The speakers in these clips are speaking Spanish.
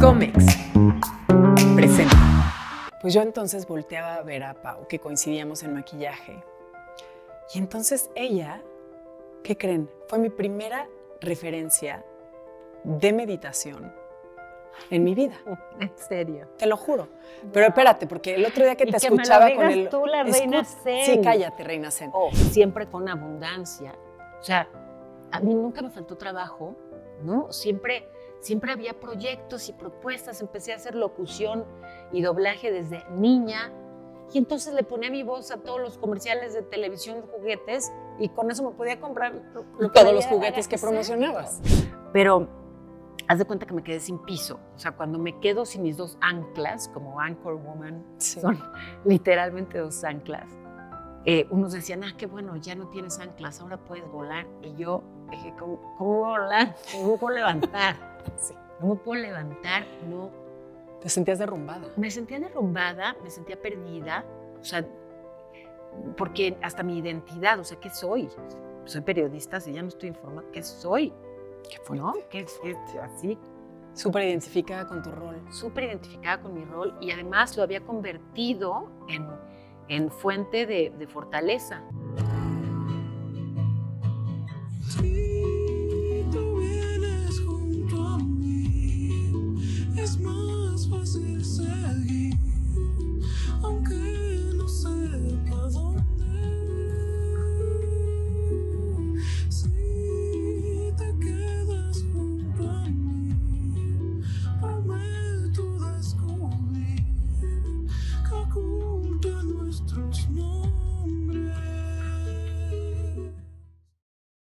Comics presenta. Pues yo entonces volteaba a ver a Pau, que coincidíamos en maquillaje. Y entonces ella, ¿qué creen? Fue mi primera referencia de meditación en mi vida. En serio. Te lo juro. Pero espérate, porque el otro día que te escuchaba con tú la reina Sí, cállate, reina Zen. Oh, siempre con abundancia. O sea, a mí nunca me faltó trabajo, ¿no? Siempre Siempre había proyectos y propuestas. Empecé a hacer locución y doblaje desde niña. Y entonces le ponía mi voz a todos los comerciales de televisión, de juguetes, y con eso me podía comprar todos los juguetes que, promocionabas. Pero haz de cuenta que me quedé sin piso. O sea, cuando me quedo sin mis dos anclas, como Anchor Woman, son literalmente dos anclas. Eh, unos decían, ah, qué bueno, ya no tienes anclas, ahora puedes volar. Y yo dije, ¿cómo, cómo volar? ¿Cómo puedo levantar. Sí. puedo levantar, no. ¿Te sentías derrumbada? Me sentía derrumbada, me sentía perdida, o sea, porque hasta mi identidad, o sea, ¿qué soy? Soy periodista, si ya no estoy informada, ¿qué soy? ¿Qué fue? ¿No? ¿Qué, qué así? Súper identificada con tu rol. Súper identificada con mi rol y además lo había convertido en, en fuente de, de fortaleza.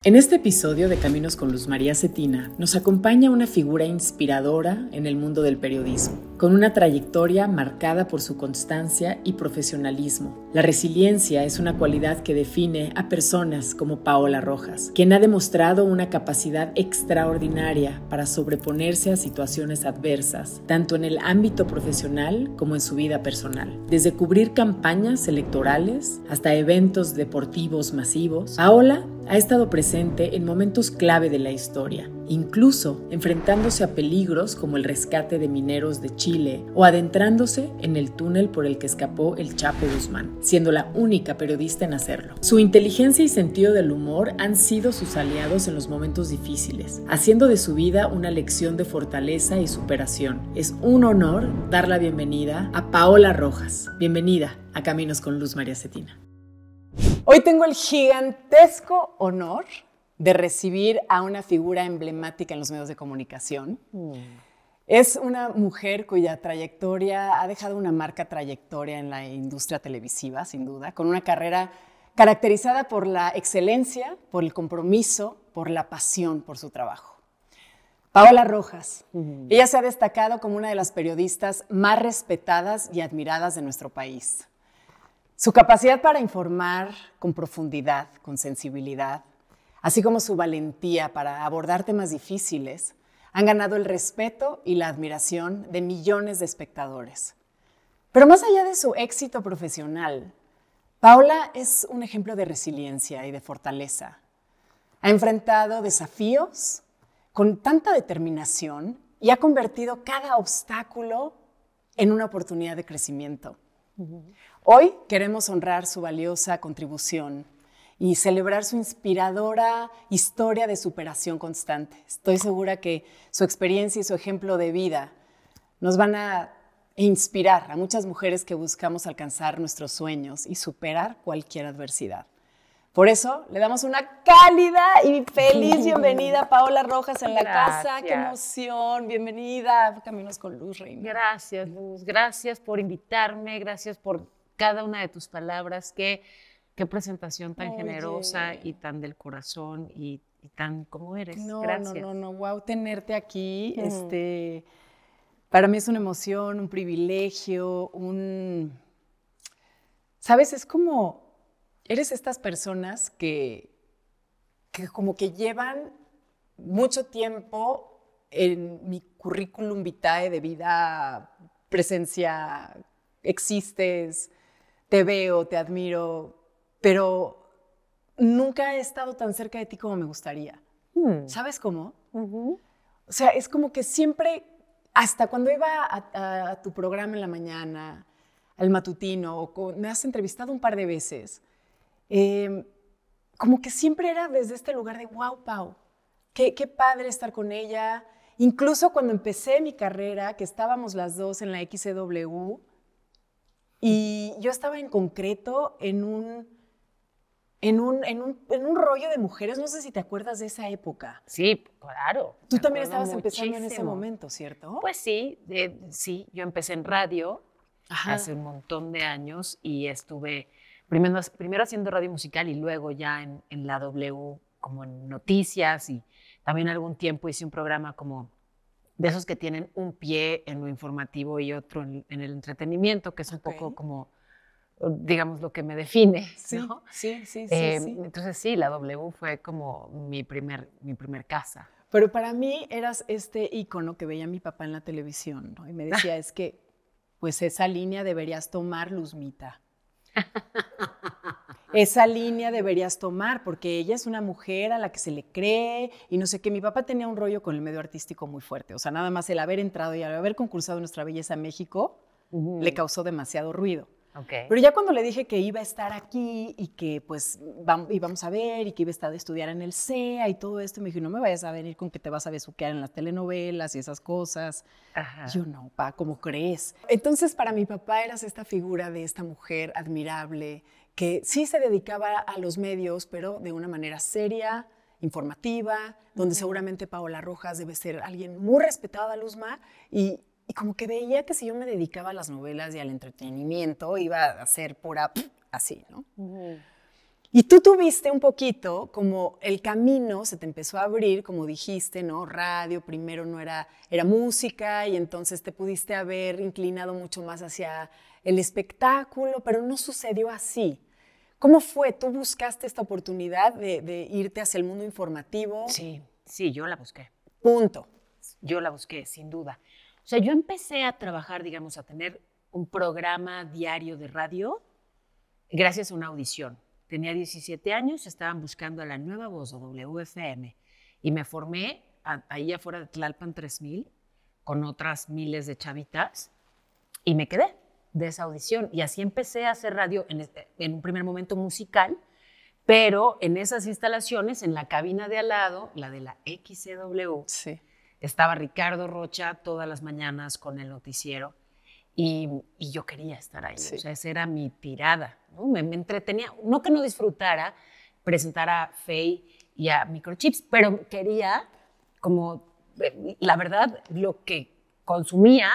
En este episodio de Caminos con Luz María Cetina nos acompaña una figura inspiradora en el mundo del periodismo, con una trayectoria marcada por su constancia y profesionalismo. La resiliencia es una cualidad que define a personas como Paola Rojas, quien ha demostrado una capacidad extraordinaria para sobreponerse a situaciones adversas, tanto en el ámbito profesional como en su vida personal. Desde cubrir campañas electorales hasta eventos deportivos masivos, Paola ha estado presente en momentos clave de la historia, incluso enfrentándose a peligros como el rescate de mineros de Chile o adentrándose en el túnel por el que escapó el Chapo Guzmán, siendo la única periodista en hacerlo. Su inteligencia y sentido del humor han sido sus aliados en los momentos difíciles, haciendo de su vida una lección de fortaleza y superación. Es un honor dar la bienvenida a Paola Rojas. Bienvenida a Caminos con Luz María Cetina. Hoy tengo el gigantesco honor de recibir a una figura emblemática en los medios de comunicación. Mm. Es una mujer cuya trayectoria ha dejado una marca trayectoria en la industria televisiva, sin duda, con una carrera caracterizada por la excelencia, por el compromiso, por la pasión por su trabajo. Paola Rojas. Mm. Ella se ha destacado como una de las periodistas más respetadas y admiradas de nuestro país. Su capacidad para informar con profundidad, con sensibilidad, así como su valentía para abordar temas difíciles, han ganado el respeto y la admiración de millones de espectadores. Pero más allá de su éxito profesional, Paula es un ejemplo de resiliencia y de fortaleza. Ha enfrentado desafíos con tanta determinación y ha convertido cada obstáculo en una oportunidad de crecimiento. Hoy queremos honrar su valiosa contribución y celebrar su inspiradora historia de superación constante. Estoy segura que su experiencia y su ejemplo de vida nos van a inspirar a muchas mujeres que buscamos alcanzar nuestros sueños y superar cualquier adversidad. Por eso le damos una cálida y feliz bienvenida a Paola Rojas en la casa. ¡Qué emoción! Bienvenida. Caminos con Luz, Reina. Gracias, Luz. Gracias por invitarme. Gracias por cada una de tus palabras que Qué presentación tan generosa y tan del corazón y, tan como eres. No, no, no, no, wow, tenerte aquí. Mm. Este, para mí es una emoción, un privilegio, un... Sabes, es como, eres estas personas que, que como que llevan mucho tiempo en mi currículum vitae de vida, presencia, existes, te veo, te admiro, pero nunca he estado tan cerca de ti como me gustaría. Hmm. ¿Sabes cómo? O sea, es como que siempre, hasta cuando iba a, tu programa en la mañana, al matutino, o me has entrevistado un par de veces, em, como que siempre era desde este lugar de, wow, Pau, qué, padre estar con ella. Incluso cuando empecé mi carrera, que estábamos las dos en la XW y yo estaba en concreto en un en un, en un, en un rollo de mujeres. No sé si te acuerdas de esa época. Sí, claro. Tú también estabas empezando en ese momento, ¿cierto? Pues sí, de sí. Yo empecé en radio hace un montón de años y estuve primero, primero haciendo radio musical y luego ya en, la W como en noticias y también algún tiempo hice un programa como de esos que tienen un pie en lo informativo y otro en, el entretenimiento, que es un poco como digamos, lo que me define. Sí, sí, sí, em, sí, Entonces sí, la W fue como mi primer, mi primer casa. Pero para mí eras este icono que veía mi papá en la televisión, ¿no? Y me decía, es que, pues esa línea deberías tomar, Luzmita. esa línea deberías tomar, porque ella es una mujer a la que se le cree y no sé qué. Mi papá tenía un rollo con el medio artístico muy fuerte. O sea, nada más el haber entrado y haber concursado Nuestra Belleza México le causó demasiado ruido. Pero ya cuando le dije que iba a estar aquí y que pues íbamos a ver y que iba a estar de estudiar en el CEA y todo esto, me dijo, no me vayas a venir con que te vas a besuquear en las telenovelas y esas cosas. Yo no, pa, ¿cómo crees? Entonces para mi papá eras esta figura de esta mujer admirable que sí se dedicaba a los medios, pero de una manera seria, informativa, donde seguramente Paola Rojas debe ser alguien muy respetada, Luzma, y, y como que veía que si yo me dedicaba a las novelas y al entretenimiento, iba a ser pura así, ¿no? Y tú tuviste un poquito como el camino se te empezó a abrir, como dijiste, ¿no? Radio primero no era, era música y entonces te pudiste haber inclinado mucho más hacia el espectáculo, pero no sucedió así. ¿Cómo fue? ¿Tú buscaste esta oportunidad de irte hacia el mundo informativo? Sí, sí, yo la busqué. Punto. Yo la busqué, sin duda. O sea, yo empecé a trabajar, digamos, a tener un programa diario de radio gracias a una audición. Tenía 17 años, estaban buscando a la nueva voz de WFM y me formé ahí afuera de Tlalpan 3000 con otras miles de chavitas y me quedé de esa audición. Y así empecé a hacer radio en, en un primer momento musical, pero en esas instalaciones, en la cabina de al lado, la de la XCW, sí estaba Ricardo Rocha todas las mañanas con el noticiero y, yo quería estar ahí. O sea, esa era mi tirada. Me, entretenía, no que no disfrutara presentar a Faye y a Microchips, pero quería, como eh, la verdad, lo que consumía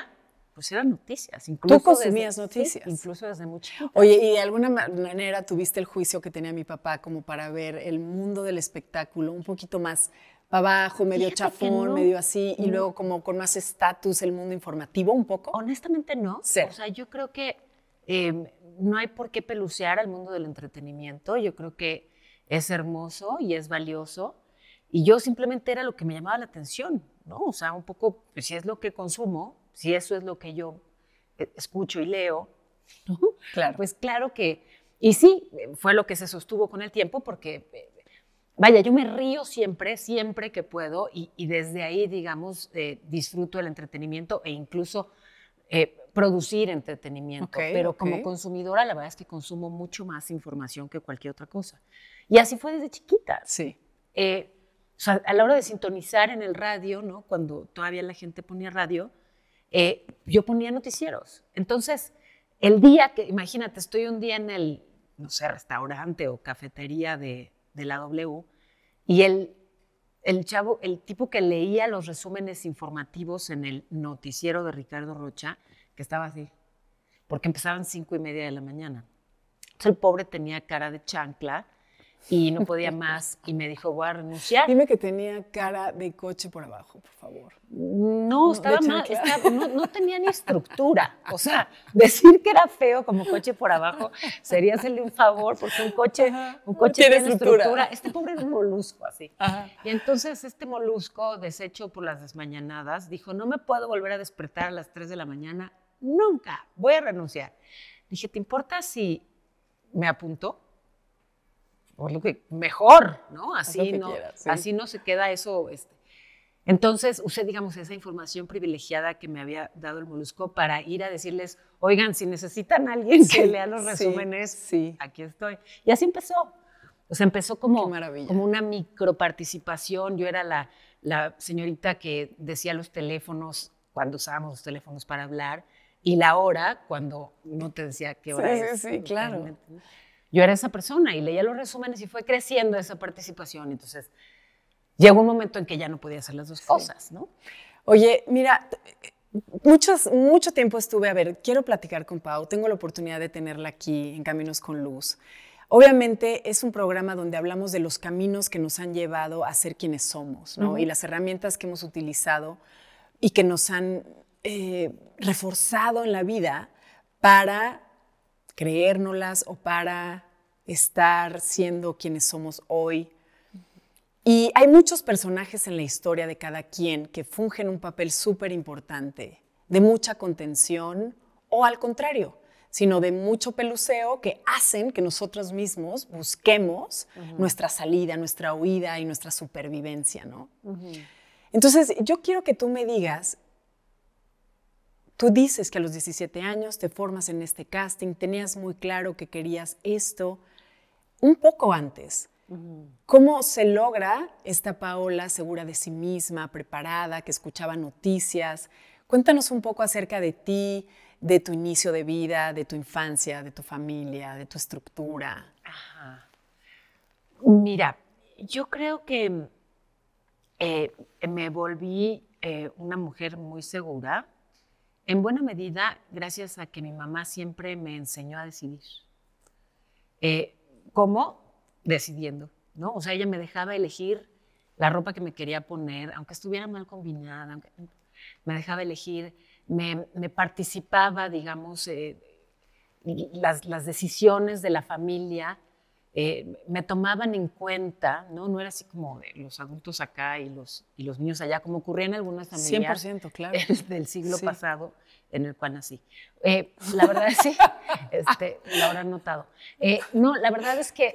pues eran noticias. Incluso Tú consumías noticias. incluso desde mucho. Oye, ¿y de alguna manera tuviste el juicio que tenía mi papá como para ver el mundo del espectáculo un poquito más abajo, medio chafón, medio así, y luego como con más estatus el mundo informativo un poco? Honestamente no. O sea, yo creo que em, no hay por qué pelucear al mundo del entretenimiento. Yo creo que es hermoso y es valioso. Y yo simplemente era lo que me llamaba la atención, ¿no? O sea, un poco, pues, si es lo que consumo, si eso es lo que yo eh, escucho y leo, ¿no? Claro. Pues claro que, y sí, fue lo que se sostuvo con el tiempo porque eh, vaya, yo me río siempre, siempre que puedo y, desde ahí, digamos, eh, disfruto el entretenimiento e incluso eh, producir entretenimiento. pero como consumidora, la verdad es que consumo mucho más información que cualquier otra cosa. Y así fue desde chiquita. Sí. Eh, o sea, a la hora de sintonizar en el radio, ¿no? Cuando todavía la gente ponía radio, yo ponía noticieros. Entonces, el día que, imagínate, estoy un día en el, no sé, restaurante o cafetería de, de la W, y el, el chavo, el tipo que leía los resúmenes informativos en el noticiero de Ricardo Rocha, que estaba así, porque empezaban cinco y media de la mañana. Entonces el pobre tenía cara de chancla y no podía más y me dijo, voy a renunciar. Dime que tenía cara de coche por abajo, por favor. No, no estaba mal, no, no, tenía ni estructura. O sea, decir que era feo como coche por abajo sería hacerle un favor, porque un coche, un coche tiene, estructura. Este pobre es un molusco así. Y entonces este molusco, deshecho por las desmañanadas, dijo, no me puedo volver a despertar a las 3 de la mañana, nunca, voy a renunciar. Dije, ¿te importa si me apuntó? Por lo que mejor, ¿no? Así, no, así no se queda eso. Este. Entonces usé, digamos, esa información privilegiada que me había dado el Molusco para ir a decirles, oigan, si necesitan a alguien que lea los resúmenes, sí, aquí estoy. Y así empezó. O sea, empezó como, como una microparticipación. Yo era la, señorita que decía los teléfonos cuando usábamos los teléfonos para hablar y la hora cuando no te decía qué hora sí, es. Sí, sí, claro yo era esa persona y leía los resúmenes y fue creciendo esa participación. Entonces, llegó un momento en que ya no podía hacer las dos cosas, ¿no? Oye, mira, muchos, mucho tiempo estuve, a ver, quiero platicar con Pau, tengo la oportunidad de tenerla aquí en Caminos con Luz. Obviamente es un programa donde hablamos de los caminos que nos han llevado a ser quienes somos, ¿no? Y las herramientas que hemos utilizado y que nos han eh, reforzado en la vida para creérnoslas o para estar siendo quienes somos hoy. Y hay muchos personajes en la historia de cada quien que fungen un papel súper importante, de mucha contención o al contrario, sino de mucho peluceo que hacen que nosotros mismos busquemos nuestra salida, nuestra huida y nuestra supervivencia, ¿no? Entonces, yo quiero que tú me digas Tú dices que a los 17 años te formas en este casting, tenías muy claro que querías esto un poco antes. ¿Cómo se logra esta Paola segura de sí misma, preparada, que escuchaba noticias? Cuéntanos un poco acerca de ti, de tu inicio de vida, de tu infancia, de tu familia, de tu estructura. Ajá. Mira, yo creo que eh, me volví eh, una mujer muy segura en buena medida, gracias a que mi mamá siempre me enseñó a decidir. Eh, ¿Cómo? Decidiendo, ¿no? O sea, ella me dejaba elegir la ropa que me quería poner, aunque estuviera mal combinada, aunque, me dejaba elegir, me, participaba, digamos, eh, las, decisiones de la familia eh, me tomaban en cuenta, ¿no? No era así como los adultos acá y los, y los niños allá, como ocurría en algunas familias. 100%, claro. Del siglo pasado en el cual nací. Eh, la verdad es sí, este, habrán notado. Eh, no, la verdad es que...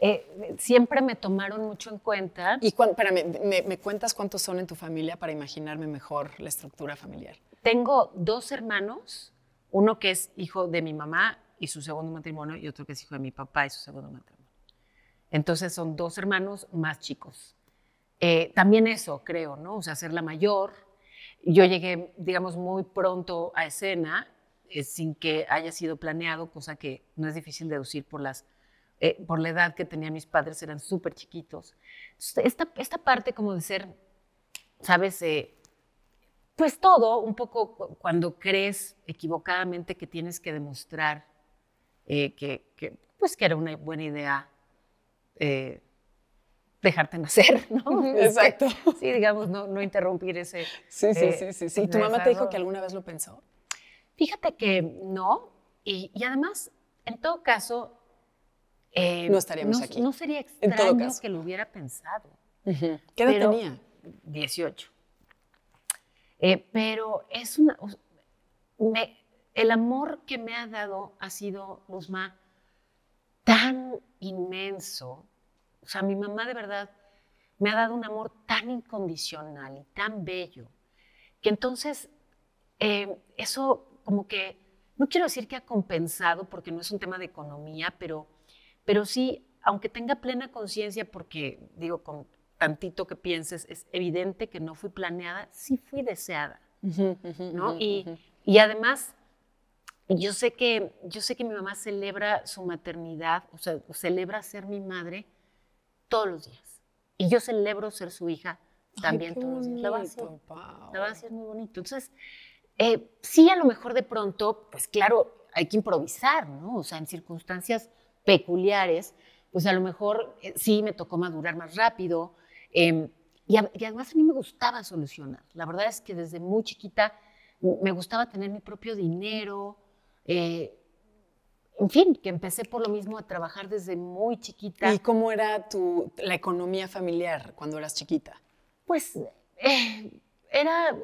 Qué siempre me tomaron mucho en cuenta. Y para espérame, me, me cuentas cuántos son en tu familia para imaginarme mejor la estructura familiar? Tengo dos hermanos, uno que es hijo de mi mamá y su segundo matrimonio, y otro que es hijo de mi papá y su segundo matrimonio. Entonces son dos hermanos más chicos. Eh, también eso, creo, ¿no? O sea, ser la mayor. Yo llegué, digamos, muy pronto a escena, eh, sin que haya sido planeado, cosa que no es difícil deducir por las eh, por la edad que tenían mis padres, eran súper chiquitos. esta, esta parte como de ser, ¿sabes? pues todo, un poco cuando crees equivocadamente que tienes que demostrar eh, que, pues que era una buena idea eh, dejarte nacer, ¿no? Exacto. sí, digamos, no, no interrumpir ese... Sí, sí, eh, sí, sí, sí. ¿Tu mamá te dijo que alguna vez lo pensó? Fíjate que no, y, y además, en todo caso... no estaríamos aquí. No sería extraño que lo hubiera pensado. ¿Qué edad tenía? 18. pero es una... Me, el amor que me ha dado ha sido, Luzma, tan inmenso. O sea, mi mamá de verdad me ha dado un amor tan incondicional y tan bello, que entonces eh, eso como que, no quiero decir que ha compensado, porque no es un tema de economía, pero, pero sí, aunque tenga plena conciencia, porque digo, con tantito que pienses, es evidente que no fui planeada, sí fui deseada, ¿no? y, y además yo sé que, yo sé que mi mamá celebra su maternidad, o sea, celebra ser mi madre todos los días. Y yo celebro ser su hija también todos los días. La va a muy bonito. Entonces, eh, sí, a lo mejor de pronto, pues claro, hay que improvisar, ¿no? O sea, en circunstancias peculiares, pues a lo mejor eh, sí me tocó madurar más rápido. Em, y, y además a mí me gustaba solucionar. La verdad es que desde muy chiquita mm, me gustaba tener mi propio dinero, eh, en fin, que empecé por lo mismo a trabajar desde muy chiquita. ¿Y cómo era tu, la economía familiar cuando eras chiquita? Pues eh, era,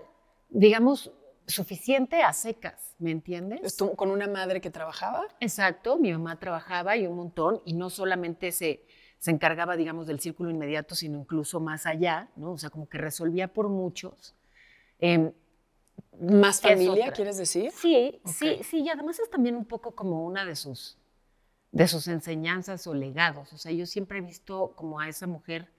digamos, suficiente a secas, ¿me entiendes? ¿Con una madre que trabajaba? Exacto, mi mamá trabajaba y un montón, y no solamente se, se encargaba, digamos, del círculo inmediato, sino incluso más allá, ¿no? O sea, como que resolvía por muchos. Em, ¿Más familia, quieres decir? Sí, sí, sí, y además es también un poco como una de sus, de sus enseñanzas o legados. O sea, yo siempre he visto como a esa mujer,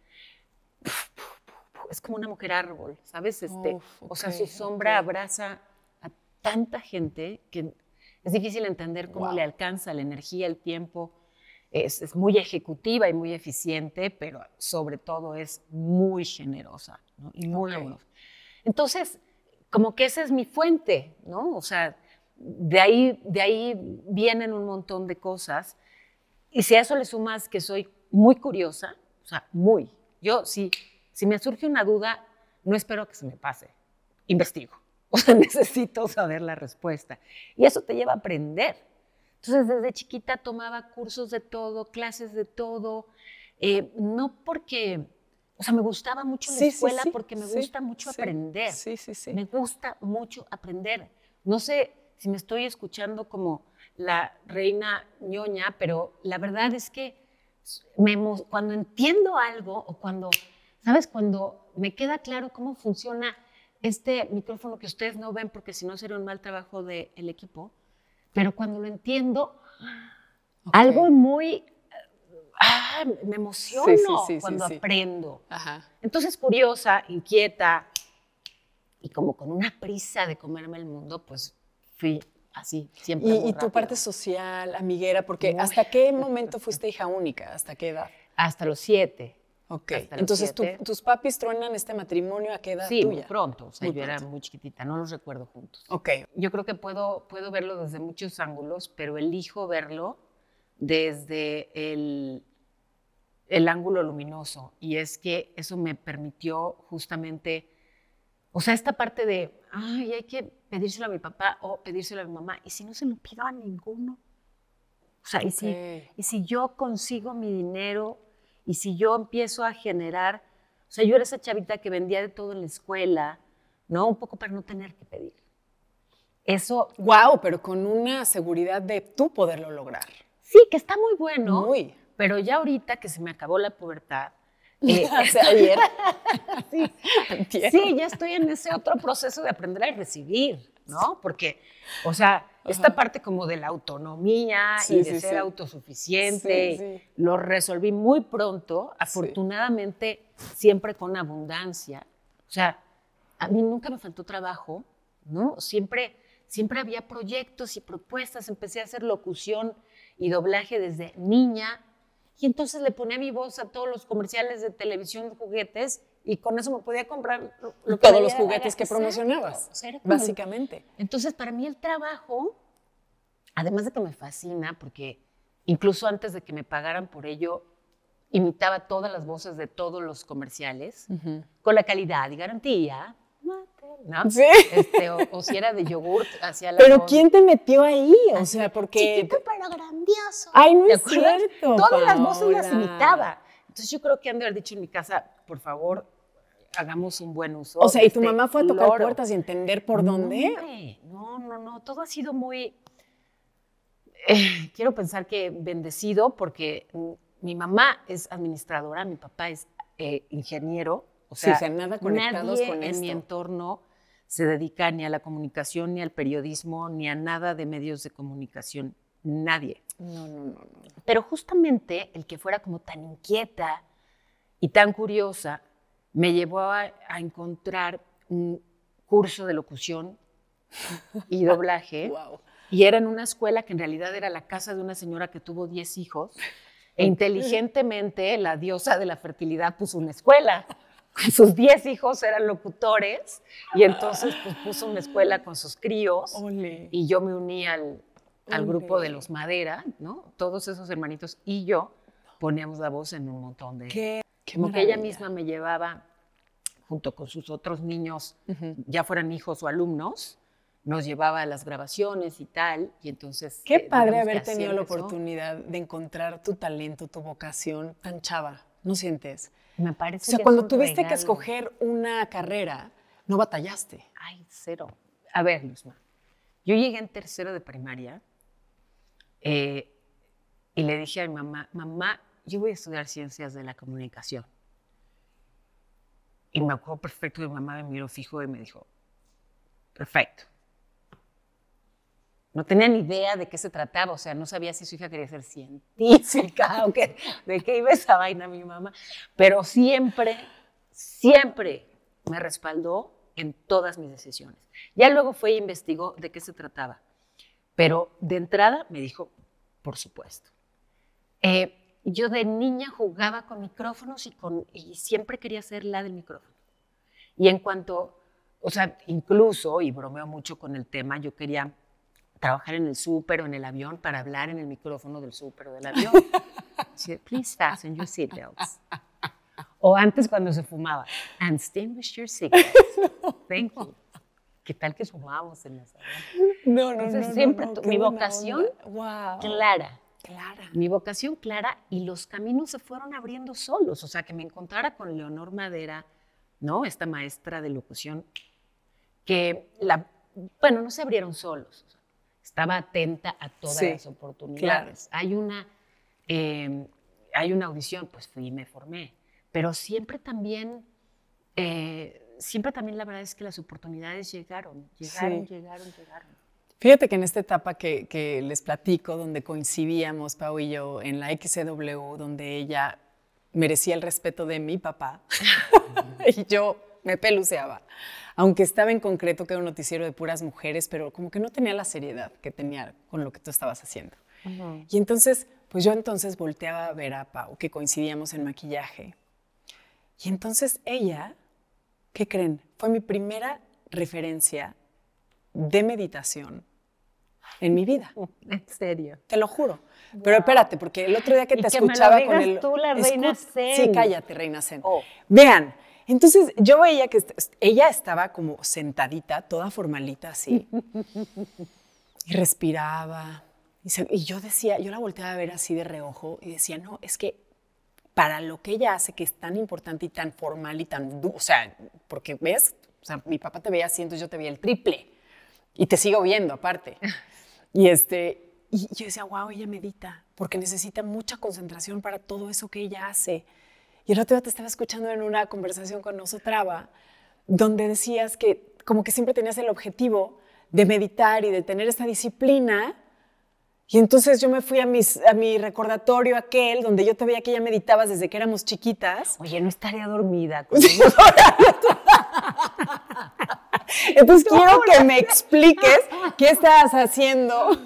es como una mujer árbol, ¿sabes? Este, o sea, su sombra abraza a tanta gente que es difícil entender cómo le alcanza la energía, el tiempo. Es, es, muy ejecutiva y muy eficiente, pero sobre todo es muy generosa y muy amorosa. Entonces, como que esa es mi fuente, ¿no? O sea, de ahí, de ahí vienen un montón de cosas. Y si a eso le sumas que soy muy curiosa, o sea, muy. Yo, si, si me surge una duda, no espero que se me pase. Investigo. O sea, necesito saber la respuesta. Y eso te lleva a aprender. Entonces, desde chiquita tomaba cursos de todo, clases de todo. Eh, no porque o sea, me gustaba mucho la escuela porque me gusta mucho aprender. Sí, sí, sí. Me gusta mucho aprender. No sé si me estoy escuchando como la reina ñoña, pero la verdad es que cuando entiendo algo o cuando, ¿sabes? Cuando me queda claro cómo funciona este micrófono que ustedes no ven porque si no sería un mal trabajo del equipo, pero cuando lo entiendo, algo muy ah, me emociono cuando aprendo. Ajá. Entonces, curiosa, inquieta y como con una prisa de comerme el mundo, pues fui así, siempre. Y, y tu parte social, amiguera, porque ¿hasta qué momento fuiste hija única? ¿Hasta qué edad? Hasta los siete. Ok, entonces tus papis truenan este matrimonio a qué edad? Sí, tuya? muy pronto, muy yo era muy chiquitita, no los recuerdo juntos. Ok. Yo creo que puedo, puedo verlo desde muchos ángulos, pero elijo verlo desde el, el ángulo luminoso y es que eso me permitió justamente, o sea, esta parte de, ay, hay que pedírselo a mi papá o pedírselo a mi mamá, y si no se lo pido a ninguno, o sea, y, si, yo consigo mi dinero y si yo empiezo a generar, o sea, yo era esa chavita que vendía de todo en la escuela, ¿no? Un poco para no tener que pedir. Eso. ¡Wow! Pero con una seguridad de tú poderlo lograr. Sí, que está muy bueno. Pero ya ahorita que se me acabó la pubertad, eh, sí. ya estoy en ese otro proceso de aprender a recibir, ¿no? Porque, o sea, esta parte como de la autonomía y de ser autosuficiente, lo resolví muy pronto, afortunadamente siempre con abundancia. O sea, a mí nunca me faltó trabajo, ¿no? Siempre, siempre había proyectos y propuestas, empecé a hacer locución y doblaje desde niña. Y entonces le ponía mi voz a todos los comerciales de televisión, de juguetes, y con eso me podía comprar lo, todos los juguetes que, promocionabas, básicamente. Entonces, para mí el trabajo, además de que me fascina, porque incluso antes de que me pagaran por ello, imitaba todas las voces de todos los comerciales, con la calidad y garantía ¿no? Este, o, si era de yogurt la Pero ¿quién te metió ahí? O sea, porque... Chiquito pero grandioso. Ay, no es cierto, Todas las voces las imitaba. Entonces yo creo que han de haber dicho en mi casa, por favor, hagamos un buen uso. O sea, ¿y tu este mamá fue a tocar puertas y entender por dónde? no, no, no, todo ha sido muy... Eh, quiero pensar que bendecido porque mi mamá es administradora, mi papá es eh, ingeniero, o sea, nada conectados nadie con en mi entorno se dedica ni a la comunicación, ni al periodismo, ni a nada de medios de comunicación. Nadie. No, no, no, Pero justamente el que fuera como tan inquieta y tan curiosa me llevó a, encontrar un curso de locución y doblaje. Y era en una escuela que en realidad era la casa de una señora que tuvo 10 hijos. E inteligentemente la diosa de la fertilidad puso una escuela. sus 10 hijos eran locutores y entonces pues, puso una escuela con sus críos y yo me uní al, grupo de los Madera, ¿no? Todos esos hermanitos y yo poníamos la voz en un montón de... ¿Qué? que Porque ella misma me llevaba, junto con sus otros niños, ya fueran hijos o alumnos, nos llevaba a las grabaciones y tal, y entonces... Qué eh, padre haber tenido la oportunidad de encontrar tu talento, tu vocación tan chava, ¿no sientes? Me parece. O sea, que cuando tuviste que escoger una carrera, no batallaste. Ay, cero. A ver, Luzma, yo llegué en tercero de primaria eh, y le dije a mi mamá, mamá, yo voy a estudiar ciencias de la comunicación. Y me acuerdo perfecto, mi mamá me miró fijo y me dijo, perfecto, no tenía ni idea de qué se trataba, o sea, no sabía si su hija quería ser científica o de qué iba esa vaina mi mamá, pero siempre, siempre me respaldó en todas mis decisiones. Ya luego fue e investigó de qué se trataba, pero de entrada me dijo, por supuesto. Eh, yo de niña jugaba con micrófonos y, con, y siempre quería ser la del micrófono. Y en cuanto, o sea, incluso, y bromeo mucho con el tema, yo quería trabajar en el súper o en el avión para hablar en el micrófono del súper o del avión. Please fasten your seatbelts. O antes cuando se fumaba, and extinguish your cigarettes. Thank you. ¿Qué tal que fumamos en las No, no, siempre mi vocación clara. Clara. Mi vocación clara y los caminos se fueron abriendo solos. O sea, que me encontrara con Leonor Madera, ¿no? Esta maestra de locución, que la, bueno, no se abrieron solos. O sea, estaba atenta a todas las oportunidades. Hay, una, em, hay una audición, pues fui y me formé, pero siempre también, eh, siempre también la verdad es que las oportunidades llegaron, llegaron, llegaron, llegaron. Fíjate que en esta etapa que, que, les platico, donde coincidíamos, Pau y yo, en la XCW, donde ella merecía el respeto de mi papá y yo me peluceaba. Aunque estaba en concreto que era un noticiero de puras mujeres, pero como que no tenía la seriedad que tenía con lo que tú estabas haciendo. Y entonces, pues yo entonces volteaba a ver a Pau, que coincidíamos en maquillaje. Y entonces ella, ¿qué creen? Fue mi primera referencia de meditación en mi vida. En serio. Te lo juro. Pero espérate, porque el otro día que te escuchaba con el. Tú, la Reina Zen. Sí, cállate, Reina Zen. Oh. Vean, entonces yo veía que ella estaba como sentadita, toda formalita así, y respiraba. Y, yo decía, yo la volteaba a ver así de reojo y decía, no, es que para lo que ella hace, que es tan importante y tan formal y tan, o sea, porque ves, o sea, mi papá te veía así, entonces yo te veía el triple y te sigo viendo aparte. Y este, y yo decía, wow, ella medita, porque necesita mucha concentración para todo eso que ella hace. Y el otro día te estaba escuchando en una conversación con Nosotraba, donde decías que como que siempre tenías el objetivo de meditar y de tener esta disciplina. Y entonces yo me fui a, mi recordatorio aquel, donde yo te veía que ya meditabas desde que éramos chiquitas. Oye, no estaría dormida. entonces quiero que me expliques qué estabas haciendo.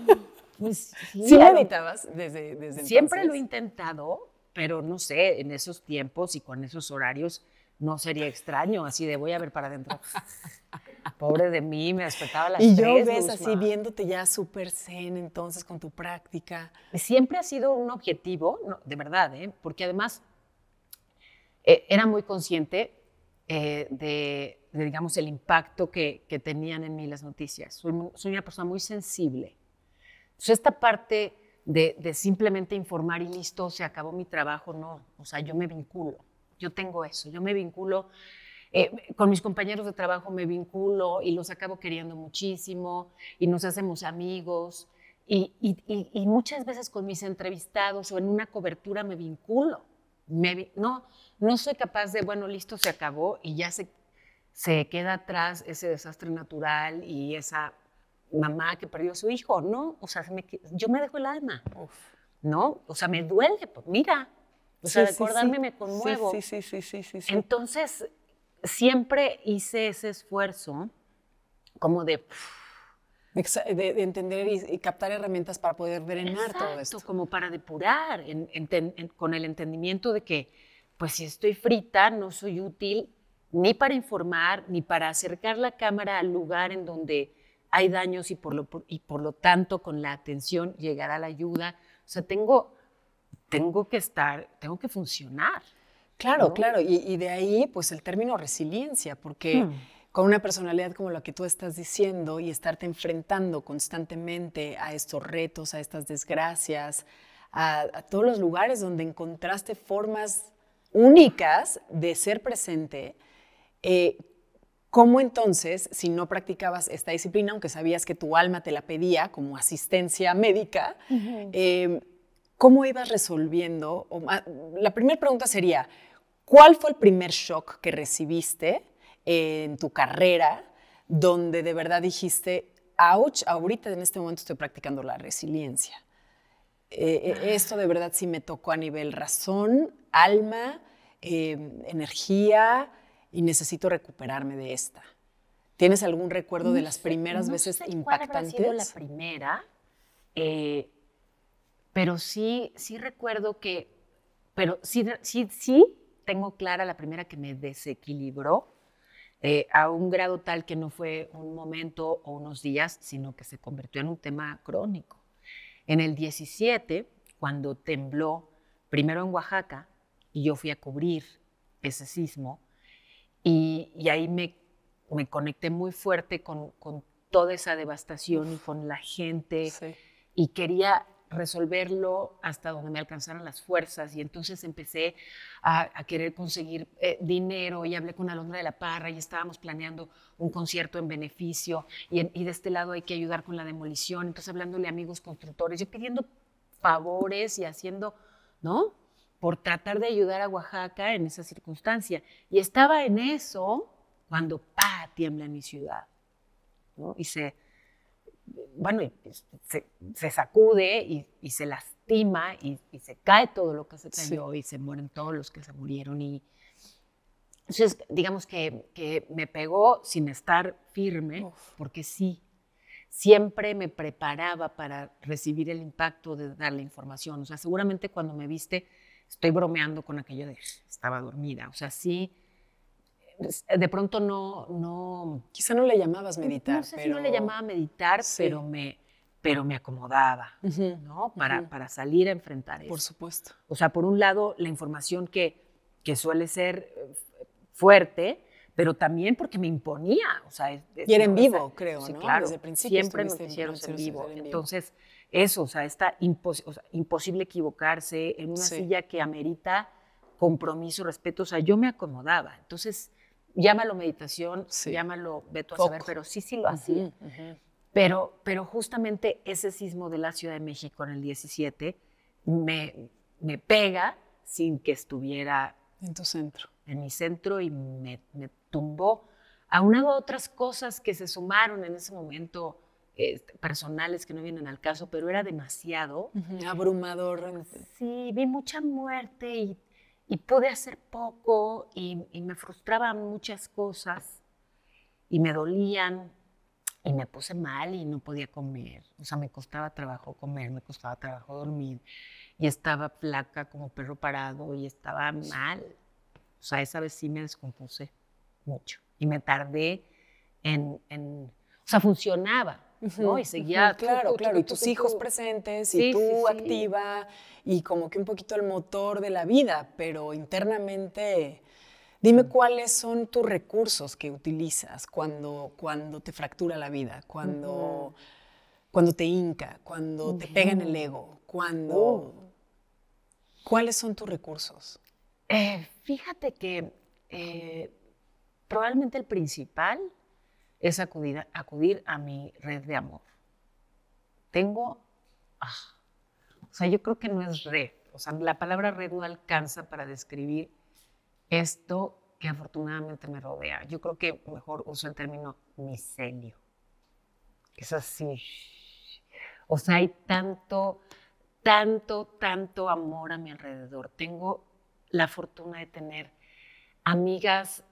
Pues, sí, meditabas desde, desde entonces? Siempre lo he intentado, pero no sé, en esos tiempos y con esos horarios no sería extraño, así de voy a ver para adentro. Pobre de mí, me despertaba a las Y yo ves así viéndote ya súper zen entonces con tu práctica. Siempre ha sido un objetivo, de verdad, ¿eh? porque además eh, era muy consciente eh, de, digamos, el impacto que, tenían en mí las noticias. Soy, soy una persona muy sensible. Entonces esta parte de, simplemente informar y listo, se acabó mi trabajo, no, o sea, yo me vinculo, yo tengo eso, yo me vinculo. Eh, con mis compañeros de trabajo me vinculo y los acabo queriendo muchísimo y nos hacemos amigos y, y, muchas veces con mis entrevistados o en una cobertura me vinculo. Me, no, no soy capaz de, bueno, listo, se acabó y ya se, se queda atrás ese desastre natural y esa mamá que perdió a su hijo, ¿no? O sea, yo me dejo el alma, ¿no? O sea, me duele, pues mira, o sea, recordarme me conmuevo. Sí, sí, sí, sí, sí, Entonces, siempre hice ese esfuerzo como de... De, entender y, captar herramientas para poder drenar todo esto. como para depurar, con el entendimiento de que, pues si estoy frita, no soy útil ni para informar, ni para acercar la cámara al lugar en donde hay daños y por, lo, y por lo tanto con la atención llegará la ayuda. O sea, tengo, tengo que estar, tengo que funcionar. Claro, claro. Y, de ahí, pues el término resiliencia, porque hmm. con una personalidad como la que tú estás diciendo y estarte enfrentando constantemente a estos retos, a estas desgracias, a, todos los lugares donde encontraste formas únicas de ser presente, eh, ¿Cómo entonces, si no practicabas esta disciplina, aunque sabías que tu alma te la pedía como asistencia médica, eh, cómo ibas resolviendo? Ah, la primera pregunta sería, ¿cuál fue el primer shock que recibiste eh, en tu carrera donde de verdad dijiste, ouch, ahorita en este momento estoy practicando la resiliencia? Eh, ah. esto de verdad sí me tocó a nivel razón, alma, energía y necesito recuperarme de esta. ¿Tienes algún recuerdo de las primeras veces sé impactantes? Cuál habrá la primera, eh, pero sí, sí recuerdo que, pero sí, sí, tengo clara la primera que me desequilibró eh, a un grado tal que no fue un momento o unos días, sino que se convirtió en un tema crónico. En el 17, cuando tembló primero en Oaxaca y yo fui a cubrir ese sismo, y, ahí me, conecté muy fuerte con, toda esa devastación y con la gente. Y quería resolverlo hasta donde me alcanzaran las fuerzas. Y entonces empecé a, querer conseguir eh, dinero y hablé con Alondra de la Parra y estábamos planeando un concierto en beneficio. Y, de este lado hay que ayudar con la demolición. Entonces hablándole a amigos constructores, y pidiendo favores y haciendo, ¿no? por tratar de ayudar a Oaxaca en esa circunstancia. Y estaba en eso cuando ¡pa! tiembla en mi ciudad. Y se, bueno, pues, se, se sacude y, y, se lastima y, se cae todo lo que se cayó y se mueren todos los que se murieron. Y, entonces, digamos que, que me pegó sin estar firme, porque sí, siempre me preparaba para recibir el impacto de dar la información. O sea, seguramente cuando me viste estoy bromeando con aquello de estaba dormida. O sea, sí, de pronto no, no. Quizá no le llamabas meditar. No sé si no le llamaba meditar, pero me pero me acomodaba, ¿no? Para, para salir a enfrentar eso. Por supuesto. O sea, por un lado, la información que, que suele ser eh, fuerte, pero también porque me imponía. O sea, es, y era en vivo, creo, sí, ¿no? Claro, Desde el principio siempre me hicieron En vivo. Entonces, eso, o sea, está imposible equivocarse en una silla que amerita compromiso, respeto. O sea, yo me acomodaba. Entonces, llámalo meditación, llámalo veto a saber, pero sí, sí lo hacía. pero, pero justamente ese sismo de la Ciudad de México en el 17 me, me pega sin que estuviera. En tu centro. En mi centro y me, me tumbó. Aunado a otras cosas que se sumaron en ese momento este, personales que no vienen al caso, pero era demasiado. Abrumador. Sí, vi mucha muerte y, y pude hacer poco y, y me frustraban muchas cosas y me dolían y me puse mal y no podía comer. O sea, me costaba trabajo comer, me costaba trabajo dormir y estaba placa como perro parado y estaba mal. O sea, esa vez sí me descompuse mucho y me tardé en, en o sea, funcionaba, ¿no? Y seguía. claro, claro. y tus hijos presentes, y tú activa, y como que un poquito el motor de la vida, pero internamente. Dime mm. cuáles son tus recursos que utilizas cuando, cuando te fractura la vida, cuando, cuando te hinca, cuando te pega en el ego, cuando... Uh. ¿Cuáles son tus recursos? Eh, fíjate que eh, probablemente el principal es acudir, acudir a mi red de amor. Tengo, ah, o sea, yo creo que no es red, o sea, la palabra red no alcanza para describir esto que afortunadamente me rodea. Yo creo que mejor uso el término micelio. Es así. O sea, hay tanto, tanto, tanto amor a mi alrededor. Tengo la fortuna de tener amigas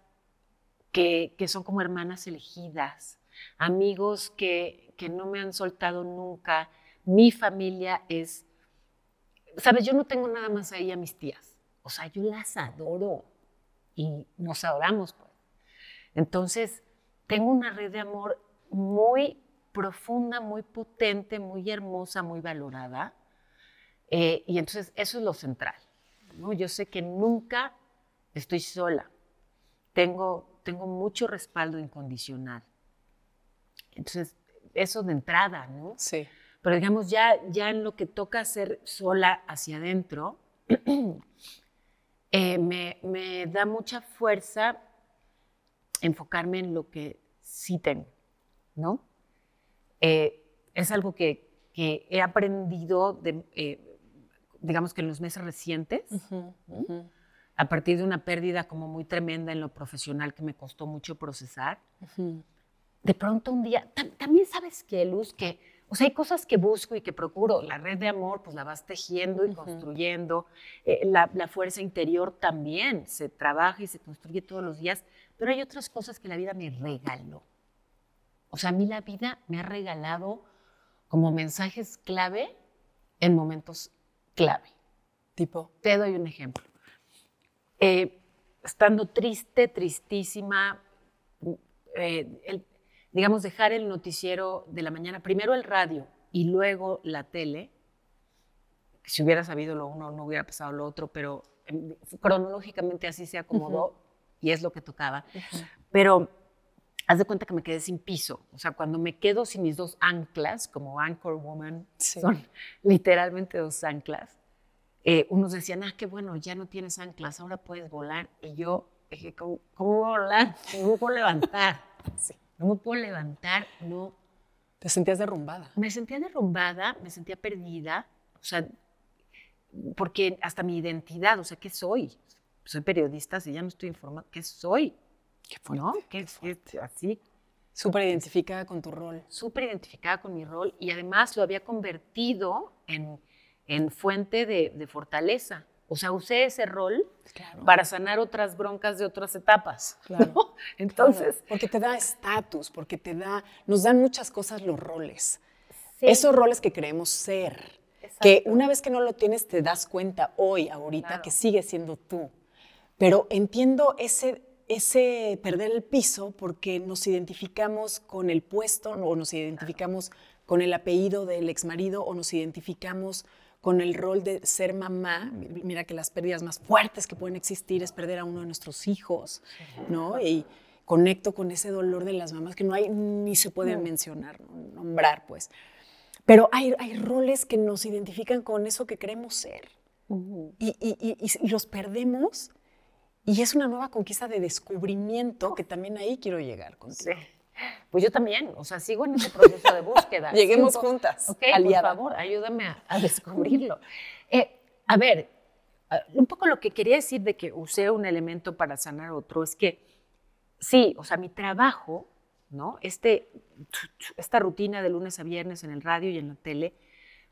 que, son como hermanas elegidas, amigos que, no me han soltado nunca. Mi familia es, sabes, yo no tengo nada más ahí a mis tías. O sea, yo las adoro y nos adoramos. Pues. Entonces, tengo una red de amor muy profunda, muy potente, muy hermosa, muy valorada. Eh, y entonces eso es lo central. ¿no? Yo sé que nunca estoy sola. Tengo tengo mucho respaldo incondicional. Entonces, eso de entrada, ¿no? Sí. Pero digamos, ya, ya en lo que toca hacer sola hacia adentro, eh, me, da mucha fuerza enfocarme en lo que sí tengo, ¿no? Eh, es algo que, he aprendido, eh, digamos que en los meses recientes, a partir de una pérdida como muy tremenda en lo profesional que me costó mucho procesar. De pronto un día, también sabes que, Luz, que, o sea, hay cosas que busco y que procuro. La red de amor, pues la vas tejiendo y construyendo. Eh, la, la, fuerza interior también se trabaja y se construye todos los días. Pero hay otras cosas que la vida me regaló. O sea, a mí la vida me ha regalado como mensajes clave en momentos clave. Tipo. Te doy un ejemplo. Eh, estando triste, tristísima, eh, digamos, dejar el noticiero de la mañana, primero el radio y luego la tele, si hubiera sabido lo uno no hubiera pasado lo otro, pero em, cronológicamente así se acomodó y es lo que tocaba. Pero haz de cuenta que me quedé sin piso, o sea, cuando me quedo sin mis dos anclas, como anchor woman, son literalmente dos anclas, eh, unos decían, ah, qué bueno, ya no tienes anclas, ahora puedes volar. Y yo dije, ¿cómo, a volar? ¿Cómo puedo levantar. Sí. No me puedo levantar, no. ¿Te sentías derrumbada? Me sentía derrumbada, me sentía perdida, o sea, porque hasta mi identidad, o sea, ¿qué soy? Soy periodista, si ya no estoy informada, ¿qué soy? Qué fue ¿No? ¿Qué, fue así. Súper identificada con tu rol. Súper identificada con mi rol y además lo había convertido en en fuente de, de fortaleza. O sea, usé ese rol para sanar otras broncas de otras etapas. Claro. Entonces. porque te da estatus, porque te da. Nos dan muchas cosas los roles. Esos roles que creemos ser. Exacto. Que una vez que no lo tienes, te das cuenta hoy, ahorita, que sigue siendo tú. Pero entiendo ese, ese perder el piso porque nos identificamos con el puesto o nos identificamos con el apellido del exmarido o nos identificamos con el rol de ser mamá. Mira que las pérdidas más fuertes que pueden existir es perder a uno de nuestros hijos, ¿no? Y conecto con ese dolor de las mamás que no hay ni se puede mencionar, nombrar, pues. Pero hay, roles que nos identifican con eso que queremos ser. y, los perdemos. Y es una nueva conquista de descubrimiento que también ahí quiero llegar contigo. Pues yo también, o sea, sigo en ese proceso de búsqueda. Lleguemos juntas. por favor, ayúdame a, descubrirlo. Eh, a ver, eh, un poco lo que quería decir de que usé un elemento para sanar otro es que sí, o sea, mi trabajo, ¿no? Este, esta rutina de lunes a viernes en el radio y en la tele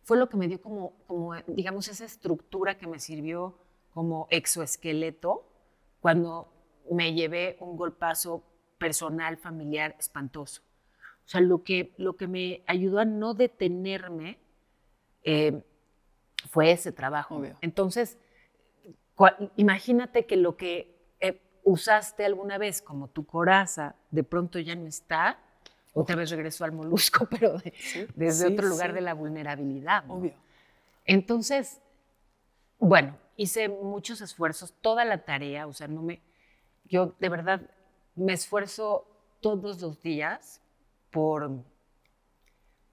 fue lo que me dio como, como digamos, esa estructura que me sirvió como exoesqueleto cuando me llevé un golpazo personal, familiar, espantoso. O sea, lo que, lo que me ayudó a no detenerme eh, fue ese trabajo. Entonces, imagínate que lo que eh, usaste alguna vez como tu coraza, de pronto ya no está, otra vez regresó al molusco, pero desde otro lugar de la vulnerabilidad. Obvio. Entonces, bueno, hice muchos esfuerzos, toda la tarea, o sea, no me, yo de verdad me esfuerzo todos los días por,